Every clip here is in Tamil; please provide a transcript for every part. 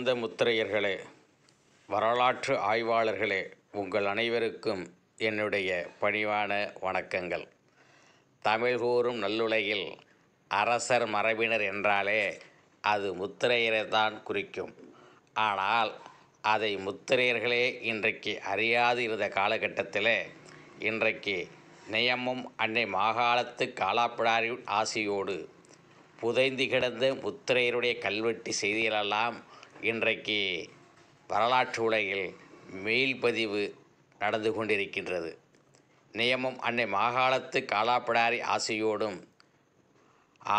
சிறந்த முத்திரையர்களே வரலாற்று ஆய்வாளர்களே உங்கள் அனைவருக்கும் என்னுடைய பணிவான வணக்கங்கள் தமிழ் கூறும் நல்லுலகில் அரசர் மரபினர் என்றாலே அது முத்திரையரை தான் குறிக்கும் ஆனால் அதை முத்திரையர்களே இன்றைக்கு அறியாது இருந்த காலகட்டத்தில் இன்றைக்கு நியமும் அன்னை மாகாணத்து காலாப்பிடாரின் ஆசையோடு புதைந்து கிடந்த முத்திரையருடைய கல்வெட்டு செய்திகளெல்லாம் இன்றைக்கு வரலாற்று உலகில் மெயில்பதிவு நடந்து கொண்டிருக்கின்றது நியமம் அன்னை மாகாணத்து காலாப்படாரி ஆசையோடும்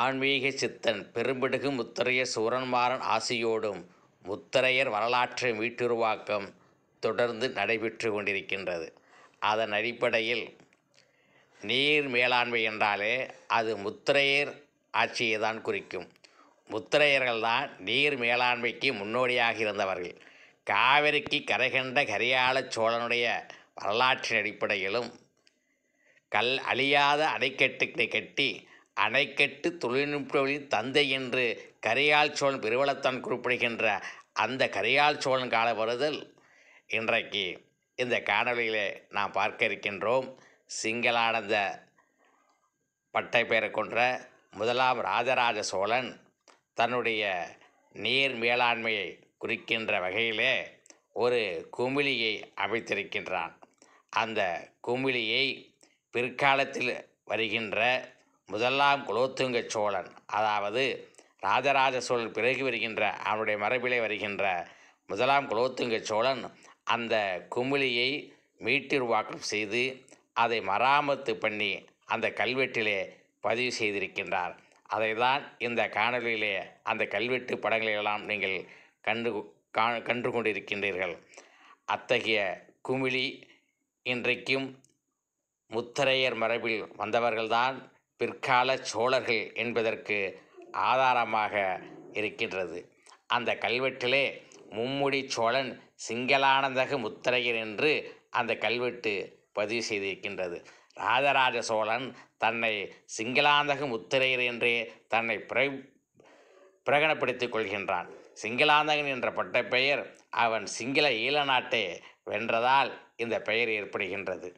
ஆன்மீக சித்தன் பெரும்பிடுகு முத்திரையர் சூரன்மாறன் ஆசையோடும் முத்தரையர் வரலாற்று மீட்டுருவாக்கம் தொடர்ந்து நடைபெற்று கொண்டிருக்கின்றது அதன் அடிப்படையில் நீர் மேலாண்மை என்றாலே அது முத்திரையர் ஆட்சியை தான் குறிக்கும் முத்திரையர்கள்தான் நீர் மேலாண்மைக்கு முன்னோடியாக இருந்தவர்கள் காவிரிக்கு கரைகண்ட கரியாள சோழனுடைய வரலாற்றின் அடிப்படையிலும் கல் அழியாத அணைக்கட்டுகளை கட்டி அணைக்கட்டு தொழில்நுட்பங்களின் தந்தை என்று கரியால் சோழன் பெருவளத்தான் குறிப்பிடுகின்ற அந்த கரியால் சோழன் கால வருதல் இன்றைக்கு இந்த காணொலியிலே நாம் பார்க்க இருக்கின்றோம் சிங்களானந்த பட்டை பெயரை கொன்ற முதலாம் ராஜராஜ சோழன் தன்னுடைய நீர் மேலாண்மையை குறிக்கின்ற வகையிலே ஒரு குமிழியை அமைத்திருக்கின்றான் அந்த குமிழியை பிற்காலத்தில் வருகின்ற முதலாம் குலோத்துங்க சோழன் அதாவது ராஜராஜ சோழன் பிறகு வருகின்ற அவனுடைய மரபிலே வருகின்ற முதலாம் குலோத்துங்க சோழன் அந்த குமிழியை மீட்டிருவாக்கம் செய்து அதை மராமத்து பண்ணி அந்த கல்வெட்டிலே பதிவு செய்திருக்கின்றார் அதை தான் இந்த காணொலியிலே அந்த கல்வெட்டு படங்களையெல்லாம் நீங்கள் கண்டு கா கண்டு கொண்டிருக்கின்றீர்கள் அத்தகைய குமிழி இன்றைக்கும் முத்தரையர் மரபில் வந்தவர்கள்தான் பிற்கால சோழர்கள் என்பதற்கு ஆதாரமாக இருக்கின்றது அந்த கல்வெட்டிலே மும்முடி சோழன் சிங்களானந்தக முத்தரையர் என்று அந்த கல்வெட்டு பதிவு செய்திருக்கின்றது ராஜராஜ சோழன் தன்னை சிங்களாந்தக முத்திரையர் என்றே தன்னை பிர பிரகடனப்படுத்திக் கொள்கின்றான் சிங்களாந்தகன் என்ற பட்ட பெயர் அவன் சிங்கள ஈழ நாட்டை வென்றதால் இந்த பெயர் ஏற்படுகின்றது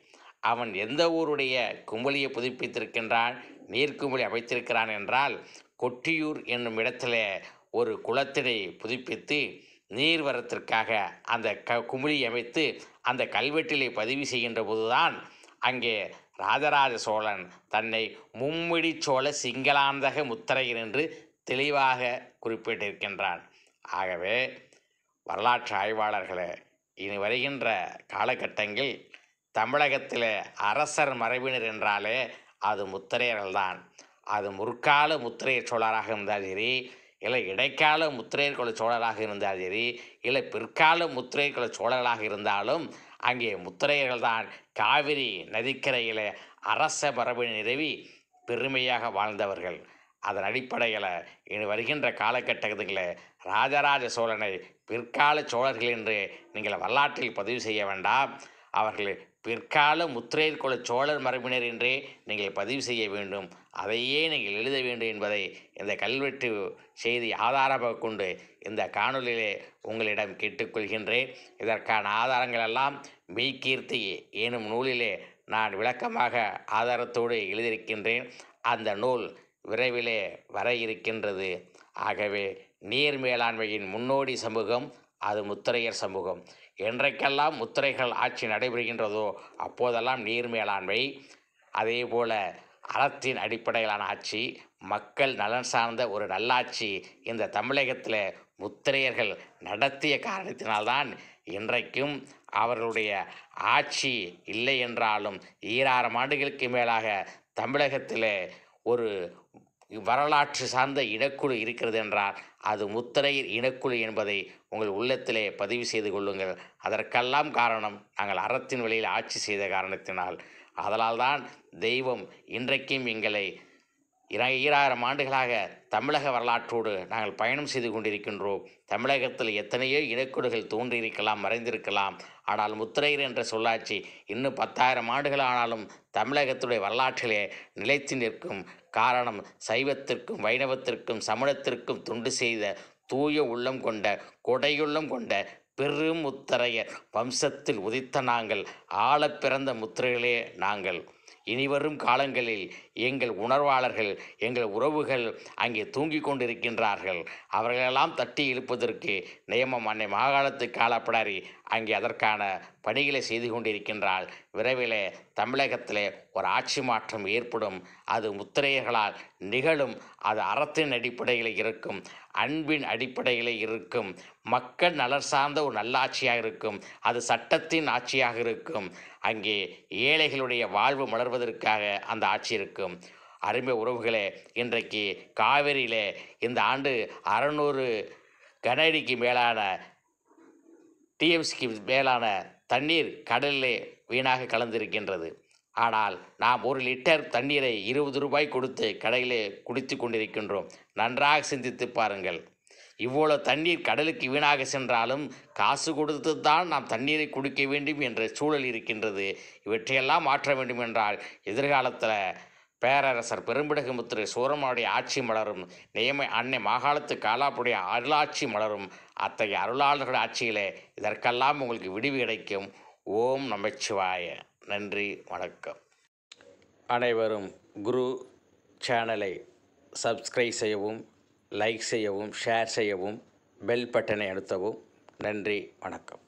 அவன் எந்த ஊருடைய கும்பலியை புதுப்பித்திருக்கின்றான் நீர்க்கும்பலி அமைத்திருக்கிறான் என்றால் கொட்டியூர் என்னும் இடத்துல ஒரு குளத்தினை புதுப்பித்து நீர்வரத்திற்காக அந்த க குமிழி அமைத்து அந்த கல்வெட்டிலே பதிவு செய்கின்ற போதுதான் அங்கே ராஜராஜ சோழன் தன்னை மும்மிடி சோழ சிங்களாந்தக முத்திரையன் என்று தெளிவாக குறிப்பிட்டிருக்கின்றான் ஆகவே வரலாற்று ஆய்வாளர்களே இனி வருகின்ற காலகட்டங்கள் தமிழகத்தில் அரசர் மரபினர் என்றாலே அது முத்திரையர்கள்தான் அது முற்கால முத்திரையர் சோழராக இருந்தால் சரி இல்லை இடைக்கால முத்திரையர் குல சோழராக இருந்தால் சரி இல்லை பிற்கால முத்திரையர் குல சோழர்களாக இருந்தாலும் அங்கே தான் காவிரி நதிக்கரையில் அரச பரவு நிறுவி பெருமையாக வாழ்ந்தவர்கள் அதன் அடிப்படையில் இனி வருகின்ற காலகட்டத்தில் ராஜராஜ சோழனை பிற்கால சோழர்கள் என்று நீங்கள் வரலாற்றில் பதிவு செய்ய வேண்டாம் அவர்கள் பிற்கால குல சோழர் மரபினர் என்றே நீங்கள் பதிவு செய்ய வேண்டும் அதையே நீங்கள் எழுத வேண்டும் என்பதை இந்த கல்வெட்டு செய்தி ஆதாரமாக கொண்டு இந்த காணொலியிலே உங்களிடம் கேட்டுக்கொள்கின்றேன் இதற்கான ஆதாரங்கள் எல்லாம் மெய்கீர்த்தி எனும் நூலிலே நான் விளக்கமாக ஆதாரத்தோடு எழுதியிருக்கின்றேன் அந்த நூல் விரைவிலே வர இருக்கின்றது ஆகவே நீர் மேலாண்மையின் முன்னோடி சமூகம் அது முத்திரையர் சமூகம் என்றைக்கெல்லாம் முத்திரைகள் ஆட்சி நடைபெறுகின்றதோ அப்போதெல்லாம் நீர் மேலாண்மை அதே போல் அறத்தின் அடிப்படையிலான ஆட்சி மக்கள் நலன் சார்ந்த ஒரு நல்லாட்சி இந்த தமிழகத்தில் முத்திரையர்கள் நடத்திய காரணத்தினால்தான் இன்றைக்கும் அவர்களுடைய ஆட்சி இல்லை என்றாலும் ஈராயிரம் ஆண்டுகளுக்கு மேலாக தமிழகத்தில் ஒரு வரலாற்று சார்ந்த இனக்குழு இருக்கிறது என்றால் அது முத்திரையர் இனக்குழு என்பதை உங்கள் உள்ளத்திலே பதிவு செய்து கொள்ளுங்கள் அதற்கெல்லாம் காரணம் நாங்கள் அறத்தின் வழியில் ஆட்சி செய்த காரணத்தினால் அதனால்தான் தெய்வம் இன்றைக்கும் எங்களை இர ஈராயிரம் ஆண்டுகளாக தமிழக வரலாற்றோடு நாங்கள் பயணம் செய்து கொண்டிருக்கின்றோம் தமிழகத்தில் எத்தனையோ இனக்குடுகள் தோன்றியிருக்கலாம் மறைந்திருக்கலாம் ஆனால் முத்திரையர் என்ற சொல்லாட்சி இன்னும் பத்தாயிரம் ஆண்டுகள் ஆனாலும் தமிழகத்துடைய வரலாற்றிலே நிலைத்து நிற்கும் காரணம் சைவத்திற்கும் வைணவத்திற்கும் சமணத்திற்கும் தொண்டு செய்த தூய உள்ளம் கொண்ட கொடையுள்ளம் கொண்ட பெருமுத்தரையர் வம்சத்தில் உதித்த நாங்கள் ஆழ பிறந்த முத்திரைகளே நாங்கள் இனிவரும் காலங்களில் எங்கள் உணர்வாளர்கள் எங்கள் உறவுகள் அங்கே தூங்கிக் கொண்டிருக்கின்றார்கள் அவர்களெல்லாம் தட்டி இழுப்பதற்கு நியமம் அன்னை மாகாணத்து காலப்படாரி அங்கே அதற்கான பணிகளை செய்து கொண்டிருக்கின்றால் விரைவில் தமிழகத்தில் ஒரு ஆட்சி மாற்றம் ஏற்படும் அது முத்திரையர்களால் நிகழும் அது அறத்தின் அடிப்படையில் இருக்கும் அன்பின் அடிப்படையில் இருக்கும் மக்கள் நலர் சார்ந்த ஒரு நல்லாட்சியாக இருக்கும் அது சட்டத்தின் ஆட்சியாக இருக்கும் அங்கே ஏழைகளுடைய வாழ்வு மலர்வதற்காக அந்த ஆட்சி இருக்கும் அருமை உறவுகளே இன்றைக்கு காவிரியில் இந்த ஆண்டு அறநூறு கன அடிக்கு மேலான டிஎம்சிக்கு மேலான தண்ணீர் கடலிலே வீணாக கலந்திருக்கின்றது ஆனால் நாம் ஒரு லிட்டர் தண்ணீரை இருபது ரூபாய் கொடுத்து கடையிலே குடித்து கொண்டிருக்கின்றோம் நன்றாக சிந்தித்து பாருங்கள் இவ்வளோ தண்ணீர் கடலுக்கு வீணாக சென்றாலும் காசு கொடுத்து தான் நாம் தண்ணீரை குடிக்க வேண்டும் என்ற சூழல் இருக்கின்றது இவற்றையெல்லாம் மாற்ற வேண்டும் என்றால் எதிர்காலத்தில் பேரரசர் பெரும்பிடகுமுத்திரை சூரமாவுடைய ஆட்சி மலரும் நியம அன்னை மாகாணத்து காலாப்புடைய அருளாட்சி மலரும் அத்தகைய அருளாளர்கள் ஆட்சியிலே இதற்கெல்லாம் உங்களுக்கு விடுவி கிடைக்கும் ஓம் நமச்சிவாய நன்றி வணக்கம் அனைவரும் குரு சேனலை சப்ஸ்கிரைப் செய்யவும் லைக் செய்யவும் ஷேர் செய்யவும் பெல் பட்டனை அழுத்தவும் நன்றி வணக்கம்